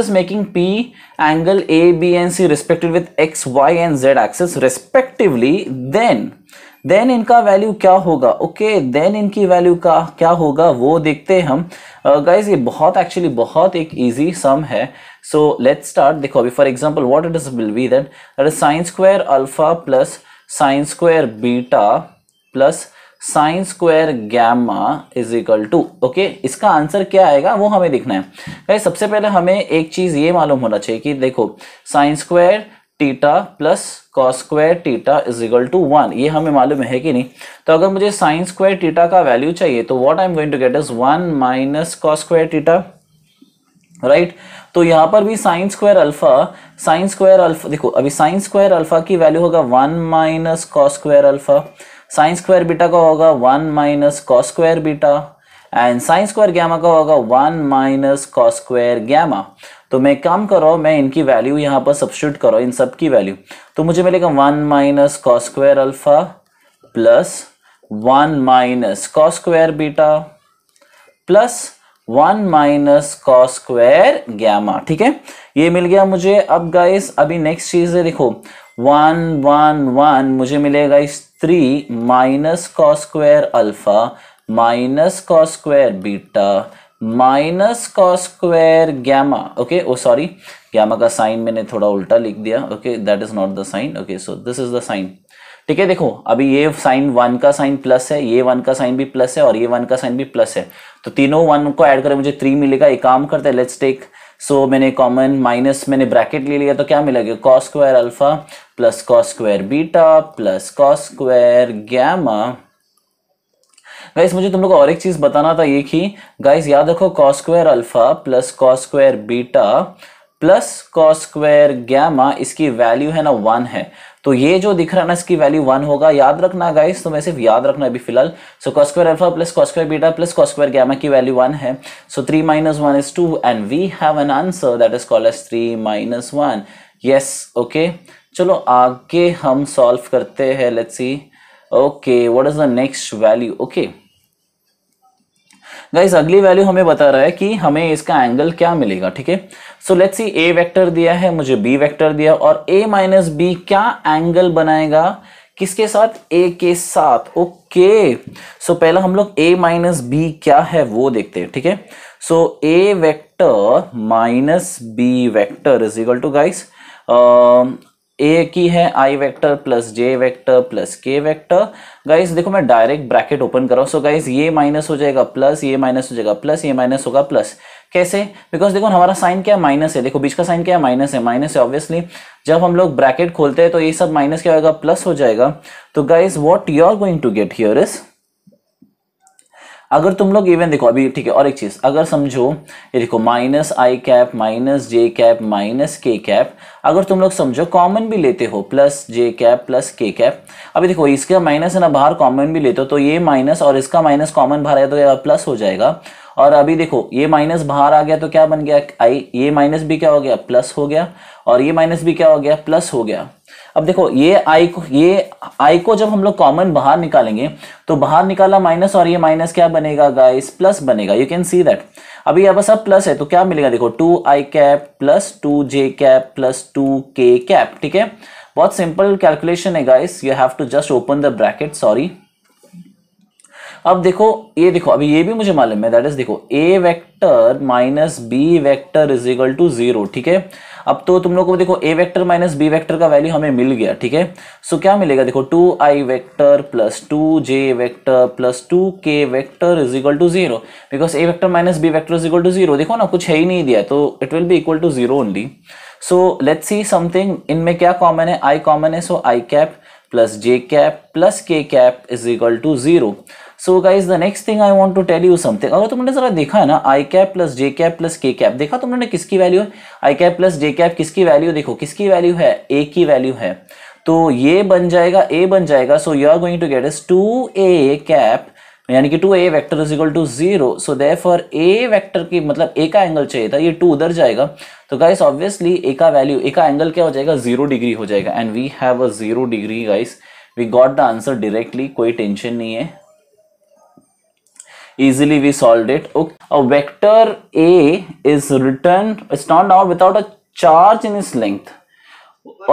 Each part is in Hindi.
is making P angle A, B and C respected with X, Y and Z axis respectively then then इनका वैल्यू क्या होगा ओके okay, देन इनकी वैल्यू का क्या होगा वो देखते हैं हम गाइज uh, ये बहुत एक्चुअली बहुत एक इजी सम है सो लेट्स स्टार्ट देखो अभी for example what it is will be that that square alpha plus sine square beta plus sine square gamma is equal to okay इसका आंसर क्या आएगा वो हमें देखना है भाई सबसे पहले हमें एक चीज ये मालूम होना चाहिए कि देखो sine square theta plus cos square theta is equal to one ये हमें मालूम है कि नहीं तो अगर मुझे साइन स्क्वायर टीटा का वैल्यू चाहिए तो what I am going to get is one minus cos square theta right तो यहां पर भी sine square alpha sine square alpha देखो अभी साइन स्क्वायर अल्फा की वैल्यू होगा one minus cos square alpha sine square beta का होगा one minus cos square beta and sine square gamma का होगा one minus cos square gamma तो मैं काम कर रहा हूँ मैं इनकी वैल्यू यहाँ पर सब्सिट्यूट कर रहा हूँ इन सब की वैल्यू तो मुझे मिलेगा one minus cos square alpha plus one minus cos square beta plus one minus cos square gamma ठीक है ये मिल गया मुझे अब गाइस अभी नेक्स्ट चीज है देखो वन वन वन मुझे मिलेगा इस three minus cos square alpha minus cos square beta minus cos square gamma okay oh sorry gamma का साइन मैंने थोड़ा उल्टा लिख दिया okay that is not the sign okay so this is the sign ठीक है देखो अभी ये साइन वन का साइन प्लस है ये वन का साइन भी प्लस है और ये वन का साइन भी प्लस है तो तीनों वन को ऐड करें मुझे थ्री मिलेगा एक काम करते हैं लेट्स टेक सो मैंने कॉमन माइनस मैंने ब्रैकेट ले लिया तो क्या मिलेगा cos square alpha plus cos square beta plus cos square gamma guys मुझे तुम लोग और एक चीज बताना था ये कि गाइस याद रखो cos square alpha plus cos square beta plus cos square gamma इसकी वैल्यू है ना वन है तो ये जो दिख रहा है ना इसकी वैल्यू वन होगा याद रखना गाइस तो मैं सिर्फ याद रखना अभी फिलहाल so cos square alpha plus cos square beta plus cos square gamma की वैल्यू वन है so three minus one is two and we have an answer that is call as three minus one yes okay चलो आगे हम सॉल्व करते हैं let's see okay what is the next value okay guys अगली वैल्यू हमें बता रहा है कि हमें इसका एंगल क्या मिलेगा ठीक है सो लेट्स सी ए वेक्टर दिया है मुझे बी वेक्टर दिया और ए माइनस बी क्या एंगल बनाएगा किसके साथ ए के साथ ओके सो so, पहला हम लोग ए माइनस बी क्या है वो देखते हैं ठीक है so A vector minus B vector is equal to guys A की है I vector plus J vector plus K vector guys देखो मैं डायरेक्ट ब्रैकेट ओपन कर रहा हूँ सो गाइस ये माइनस हो जाएगा प्लस ये माइनस हो जाएगा प्लस ये माइनस होगा प्लस कैसे बिकॉज देखो हमारा साइन क्या माइनस है देखो बीच का साइन क्या है माइनस है माइनस है ऑब्वियसली जब हम लोग ब्रैकेट खोलते हैं तो ये सब माइनस क्या होगा प्लस हो जाएगा तो guys what you are going to get here is अगर तुम लोग इवन देखो अभी ठीक है और एक चीज़ अगर समझो ये देखो minus I cap minus J cap minus K cap अगर तुम लोग समझो कॉमन भी लेते हो plus J cap plus K cap अभी देखो इसका माइनस है ना बाहर कॉमन भी लेते हो तो ये माइनस और इसका माइनस कॉमन बाहर आया तो प्लस हो जाएगा और अभी देखो ये माइनस बाहर आ गया तो क्या बन गया आई ये माइनस भी क्या हो गया प्लस हो गया और ये माइनस भी क्या हो गया प्लस हो गया अब देखो ये आई को ये आई को जब हम लोग कॉमन बाहर निकालेंगे तो बाहर निकाला माइनस और ये माइनस क्या बनेगा गाइस प्लस बनेगा यू कैन सी दैट अभी अब सब प्लस है तो क्या मिलेगा देखो two I cap plus two J cap plus two K cap ठीक है बहुत सिंपल कैलकुलेशन है guys you have to just open the bracket sorry अब देखो ये देखो अभी ये भी मुझे मालूम है दैट इज देखो A vector minus B vector is equal to zero ठीक है अब तो तुम लोग को देखो A vector minus B vector का वैल्यू हमें मिल गया ठीक है सो क्या मिलेगा देखो two I vector plus two J vector plus two K vector is equal to zero because A vector minus B vector is equal to zero देखो ना कुछ है ही नहीं दिया तो it will be equal to zero only so let's see something इनमें क्या कॉमन है आई कॉमन है so I cap plus J cap plus K cap is equal to zero so guys the next thing I want to tell you something अगर तुमने जरा देखा है ना I cap plus J cap plus K cap देखा तुमने किसकी वैल्यू है I cap plus J cap किसकी वैल्यू देखो किसकी वैल्यू है ए की वैल्यू है तो ये बन जाएगा ए बन जाएगा so you are going to get is two A cap यानी कि two A vector is equal to zero so therefore A vector की मतलब ए का एंगल चाहिए था ये टू उधर जाएगा तो गाइस ऑब्वियसली ए का वैल्यू ए का एंगल क्या हो जाएगा जीरो डिग्री हो जाएगा and we have a zero degree guys we got the answer directly कोई टेंशन नहीं है easily we solved it okay. a vector a is written it's not now without a charge in its length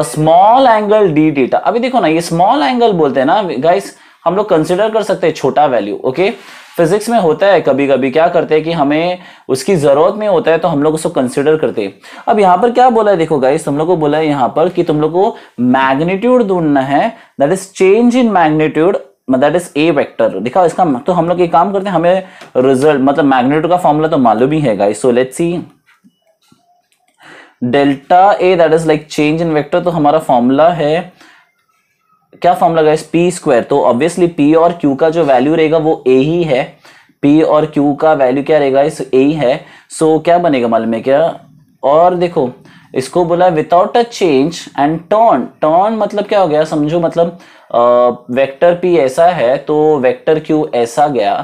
a small angle d theta abhi dekho na ye small angle bolte hai na guys हम लोग कंसिडर कर सकते हैं छोटा वैल्यू ओके फिजिक्स में होता है कभी कभी क्या करते हैं कि हमें उसकी जरूरत में होता है तो हम लोग उसको कंसिडर करते हैं अब यहाँ पर क्या बोला है देखो गाइस तुम लोग को बोला है यहाँ पर कि तुम लोग को मैग्नीट्यूड ढूंढना है that is change in magnitude that is A vector दिखाओ इसका तो हम लोग ये काम करते हैं हमें रिजल्ट मतलब मैग्नेटो का फॉर्मूला तो मालूम ही है guys so let's see delta A that is like change in vector तो हमारा फॉर्मूला है क्या फॉर्मूला गाइस पी स्क्वायर तो ऑब्वियसली पी और क्यू का जो वैल्यू रहेगा वो ए ही है पी और क्यू का वैल्यू क्या रहेगा इस ए ही है सो so, क्या बनेगा मालूम है क्या और देखो इसको बोला without a change and turn turn मतलब क्या हो गया समझो मतलब वेक्टर पी ऐसा है तो वेक्टर क्यू ऐसा गया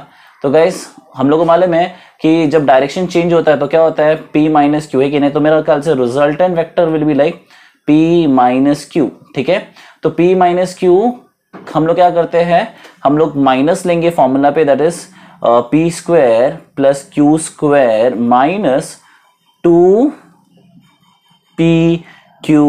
तो गाइस हम लोग को मालूम है कि जब डायरेक्शन चेंज होता है तो क्या होता है पी माइनस क्यू है कि नहीं तो मेरा ख्याल से resultant vector will be like P minus Q ठीक है तो पी माइनस क्यू हम लोग क्या करते हैं हम लोग माइनस लेंगे फॉर्मूला पे that is P square plus Q square minus two P Q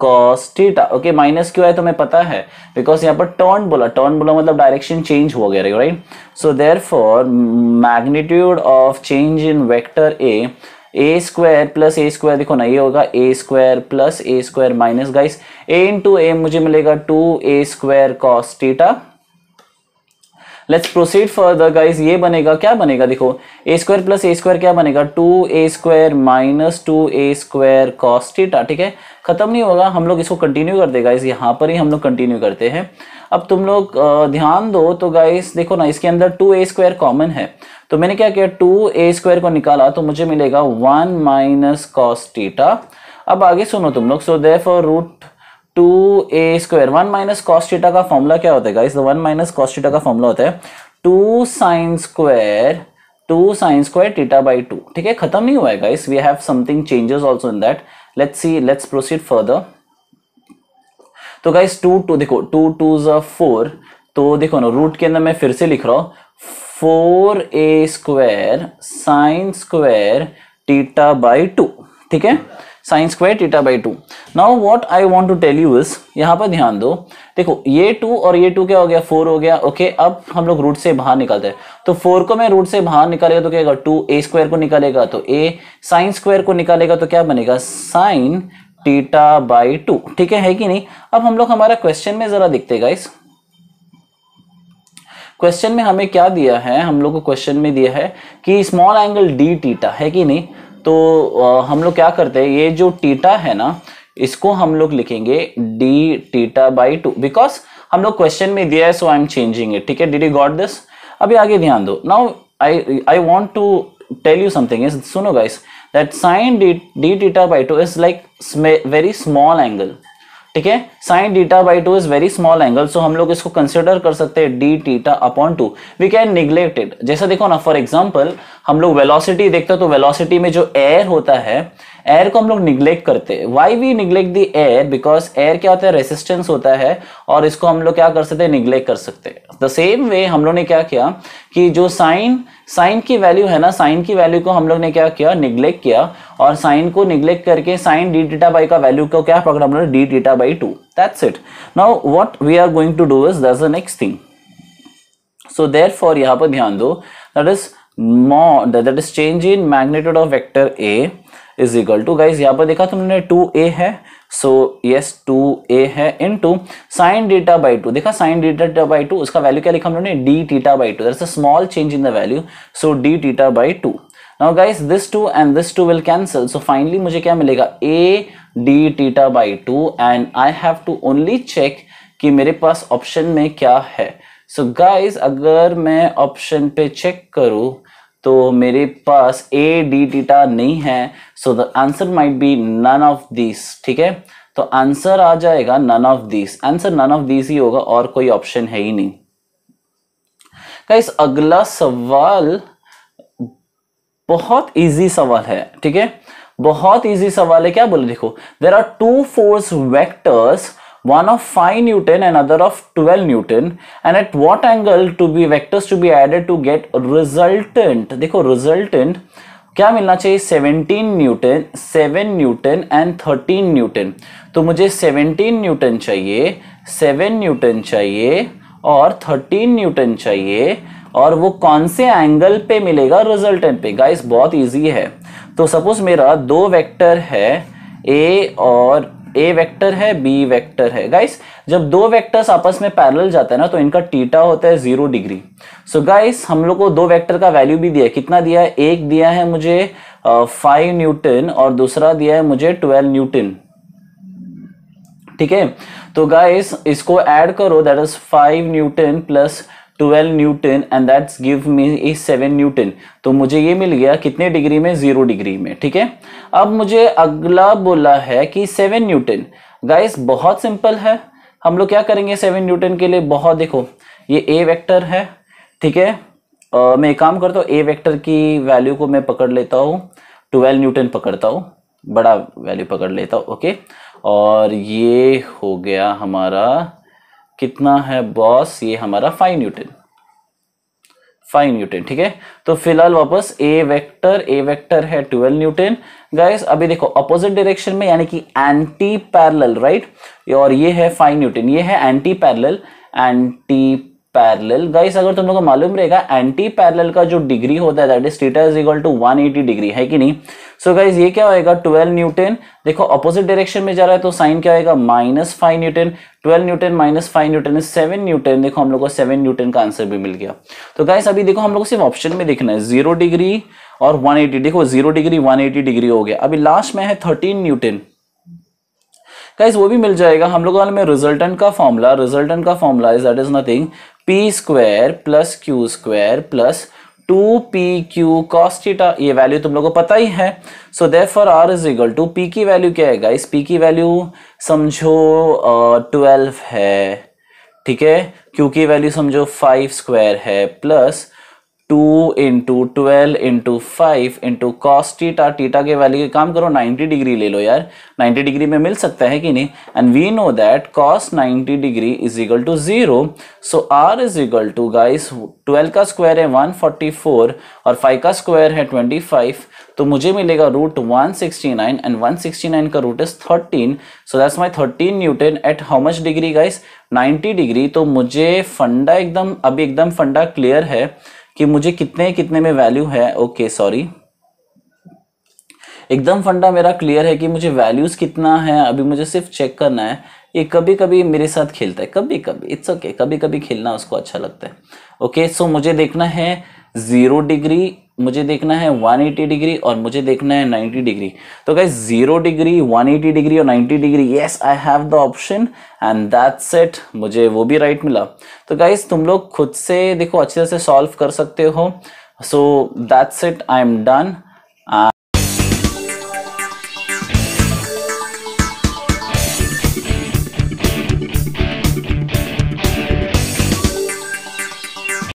cos theta okay minus Q है तुम्हें पता है बिकॉज यहाँ पर टर्न बोला टर्न बोला मतलब डायरेक्शन चेंज हो गया right so therefore magnitude of change in vector A A square plus A square देखो ना ये होगा A square plus A square minus guys A into A मुझे मिलेगा two A square cos theta let's proceed further guys ये बनेगा क्या बनेगा देखो A square plus A square क्या बनेगा two A square minus two A square cos theta ठीक है खत्म नहीं होगा हम लोग इसको कंटिन्यू कर करते गाइज यहाँ पर ही हम लोग कंटिन्यू करते हैं अब तुम लोग ध्यान दो तो गाइस देखो ना इसके अंदर टू ए स्क्वायर कॉमन है तो मैंने क्या किया टू ए स्क्वायर को निकाला तो मुझे मिलेगा वन माइनस कॉस्टीटा अब आगे सुनो तुम लोग so therefore root two A square one minus cos theta का फॉर्मूला क्या होता है गाइस वन माइनस कॉस्टिटा का फॉर्मूला होता है two sine square two sine square theta by two ठीक है खत्म नहीं हुआ है guys we have something changes also in that let's see let's proceed further तो गाइस टू टू देखो टू टू ज फोर तो देखो ना रूट के अंदर मैं फिर से लिख रहा हूँ four A square sine square theta by two ठीक है sine square theta by two now what I want to tell you यहाँ पर ध्यान दो देखो ये टू और ये टू क्या हो गया फोर हो गया ओके okay, अब हम लोग रूट से बाहर निकालते हैं तो फोर को मैं रूट से बाहर निकालेगा तो क्या होगा टू ए स्क्वायर को निकालेगा तो ए साइन स्क्वायर को निकालेगा तो क्या बनेगा साइन टीटा बाई टू ठीक है, है कि नहीं अब हम लोग हमारा क्वेश्चन में जरा देखते गाइस क्वेश्चन में हमें क्या दिया है हम लोग को क्वेश्चन में दिया है कि स्मॉल एंगल डी टीटा है कि नहीं तो हम लोग क्या करते हैं ये जो टीटा है ना इसको हम लोग लिखेंगे D theta by two because हम लोग क्वेश्चन में दिया है so I am changing it ठीक है डिड यू गॉट दिस अभी आगे ध्यान दो now I I want to tell you something सुनो guys that sine D D theta by two is like very small angle ठीक है sine डीटा by two is very small angle so हम लोग इसको कंसिडर कर सकते हैं D theta upon two we can neglected जैसा देखो ना फॉर एग्जाम्पल हम लोग वेलोसिटी देखते हैं तो वेलोसिटी में जो एयर होता है एयर को हम लोग निग्लेक्ट करते हैं why we neglect the air because air क्या होता है रेसिस्टेंस होता है और इसको हम लोग क्या कर सकते हैं निग्लेक्ट कर सकते हैं द सेम वे हम लोग ने क्या किया कि जो साइन साइन की वैल्यू है ना साइन की वैल्यू को हम लोग ने क्या किया निग्लेक्ट किया और साइन को निग्लेक्ट करके साइन डी टीटा बाई का वैल्यू को क्या पकड़ा हम लोग d theta by two that's it now what we are going to do is the next thing so therefore यहाँ पर ध्यान दो दैट इज मॉ that is change in magnitude of of A is equal to guys यहाँ पर देखा तुमने टू ए है सो यस टू ए है into sine डीटा by two देखा साइन डीटा बाई टू उसका वैल्यू क्या लिखा हमने d theta by two there small change in the value so d theta by two now guys this two and this two will cancel so finally मुझे क्या मिलेगा A d theta by two and I have to only check कि मेरे पास ऑप्शन में क्या है सो so गाइज अगर मैं ऑप्शन पे चेक करूँ तो मेरे पास ए डी टीटा नहीं है so the answer might be none of this ठीक है तो आंसर आ जाएगा none of this answer none of this ही होगा और कोई ऑप्शन है ही नहीं गाइस अगला सवाल बहुत इजी सवाल है ठीक है बहुत इजी सवाल है क्या बोले देखो there are two force vectors one of 5 Newton and other of 12 Newton and at what angle to be vectors to be added to get resultant dekho resultant क्या मिलना चाहिए 17 न्यूटन 7 न्यूटन एंड 13 न्यूटन तो मुझे 17 न्यूटन चाहिए 7 न्यूटन चाहिए और 13 न्यूटन चाहिए और वो कौन से एंगल पे मिलेगा रिजल्टेंट पे गाइस बहुत इजी है तो सपोज मेरा दो वेक्टर है ए और ए वेक्टर है बी वेक्टर है गाइस जब दो वेक्टर्स आपस में पैरेलल जाते हैं ना तो इनका टीटा होता है zero degree so so guys हम लोग को दो वेक्टर का वैल्यू भी दिया है कितना दिया है एक दिया है मुझे फाइव uh, न्यूटन और दूसरा दिया है मुझे ट्वेल्व न्यूटन ठीक है तो गाइस इसको ऐड करो that is five newton plus 12 newton and that's give me a seven newton तो मुझे ये मिल गया कितने डिग्री में जीरो डिग्री में ठीक है अब मुझे अगला बोला है कि सेवन न्यूटन गाइस बहुत सिंपल है हम लोग क्या करेंगे सेवन न्यूटन के लिए बहुत देखो ये ए वेक्टर है ठीक है Uh, मैं एक काम करता हूँ ए वेक्टर की वैल्यू को मैं पकड़ लेता हूँ ट्वेल्व न्यूटन पकड़ता हूँ बड़ा वैल्यू पकड़ लेता हूँ ओके और ये हो गया हमारा कितना है बॉस ये हमारा फाइव न्यूटन फाइव न्यूटन ठीक है तो फिलहाल वापस ए वेक्टर ए वेक्टर है ट्वेल्व न्यूटन गाइस अभी देखो अपोजिट डायरेक्शन में यानी कि एंटी पैरल राइट और ये है फाइव न्यूटन ये है anti parallel anti parallel guys अगर तुम लोग को मालूम रहेगा एंटी पैरेलल का जो डिग्री होता है that is theta is equal to 180 degree है कि नहीं सो so गाइस ये क्या होएगा 12 न्यूटन देखो अपोजिट डायरेक्शन में जा रहा है तो साइन क्या होएगा minus five newton 12 newton minus five newton is seven newton देखो हम लोग को सेवन न्यूटन का आंसर भी मिल गया तो गाइस अभी देखो हम लोग सिर्फ ऑप्शन में देखना है जीरो डिग्री और वन देखो जीरो डिग्री वन डिग्री हो गया अभी लास्ट में है थर्टीन न्यूटन गाइज वो भी मिल जाएगा हम लोगों में रिजल्टेंट का फॉर्मूला रिजल्टेंट का formula is that is nothing P square plus Q square plus two P Q cos theta ये वैल्यू तुम लोगों को पता ही है so therefore R is equal to P की वैल्यू क्या है गाइस पी की वैल्यू समझो ट्वेल्व है ठीक है क्यू की वैल्यू समझो फाइव स्क्वायर है plus two into twelve into five into cos theta theta के वैल्यू काम करो 90 डिग्री ले लो यार 90 डिग्री में मिल सकता है कि नहीं and we know that cos 90 degree is equal to zero so R is equal to guys 12 का स्क्वायर है 144 और 5 का स्क्वायर है 25 तो मुझे मिलेगा रूट वन एंड वन का root is thirteen so that's my thirteen newton at how much degree guys ninety degree तो मुझे फंडा एकदम अभी एकदम फंडा क्लियर है कि मुझे कितने कितने में वैल्यू है ओके सॉरी एकदम फंडा मेरा क्लियर है कि मुझे वैल्यूज़ कितना है अभी मुझे सिर्फ चेक करना है ये कभी कभी मेरे साथ खेलता है कभी कभी इट्स ओके okay, कभी कभी खेलना उसको अच्छा लगता है ओके okay, सो so मुझे देखना है जीरो डिग्री मुझे देखना है 180 डिग्री और मुझे देखना है 90 डिग्री तो गाइज जीरो डिग्री 180 डिग्री और 90 degree yes I have the option and that's it मुझे वो भी राइट मिला तो गाइज तुम लोग खुद से देखो अच्छे से सॉल्व कर सकते हो so that's it I am done